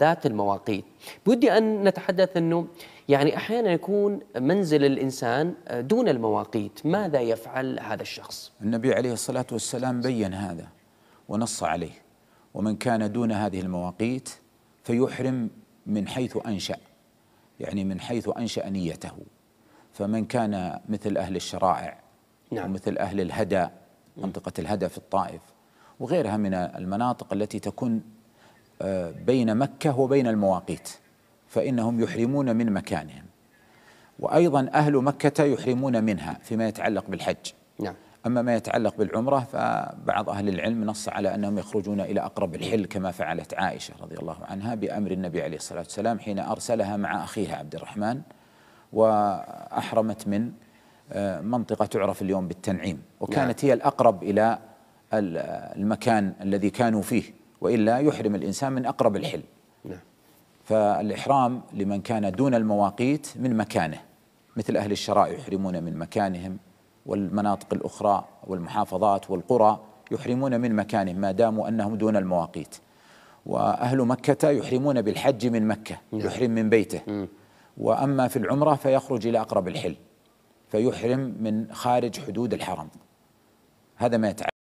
ذات المواقيت بدي أن نتحدث أنه يعني أحيانا يكون منزل الإنسان دون المواقيت ماذا يفعل هذا الشخص النبي عليه الصلاة والسلام بيّن هذا ونص عليه ومن كان دون هذه المواقيت فيحرم من حيث أنشأ يعني من حيث أنشأ نيته فمن كان مثل أهل الشرائع نعم. ومثل أهل الهدى منطقة الهدى في الطائف وغيرها من المناطق التي تكون بين مكة وبين المواقيت فإنهم يحرمون من مكانهم وأيضا أهل مكة يحرمون منها فيما يتعلق بالحج نعم أما ما يتعلق بالعمرة فبعض أهل العلم نص على أنهم يخرجون إلى أقرب الحل كما فعلت عائشة رضي الله عنها بأمر النبي عليه الصلاة والسلام حين أرسلها مع أخيها عبد الرحمن وأحرمت من آه، منطقة تعرف اليوم بالتنعيم وكانت نعم. هي الأقرب إلى المكان الذي كانوا فيه وإلا يحرم الإنسان من أقرب الحل نعم. فالإحرام لمن كان دون المواقيت من مكانه مثل أهل الشراء يحرمون من مكانهم والمناطق الأخرى والمحافظات والقرى يحرمون من مكانهم ما داموا أنهم دون المواقيت وأهل مكة يحرمون بالحج من مكة نعم. يحرم من بيته وأما في العمرة فيخرج إلى أقرب الحل فيحرم من خارج حدود الحرم هذا ما يتعلق